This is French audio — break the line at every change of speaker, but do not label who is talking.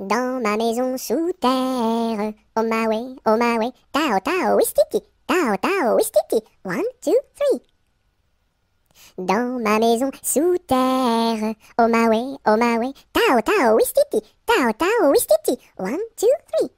Dans ma maison sous terre. Oh my way, oh my Tao tao wistiti, tao tao wistiti. One, two, three. Dans ma maison sous terre. Oh my way, oh my Tao tao wistiti, tao tao wistiti. One, two, three.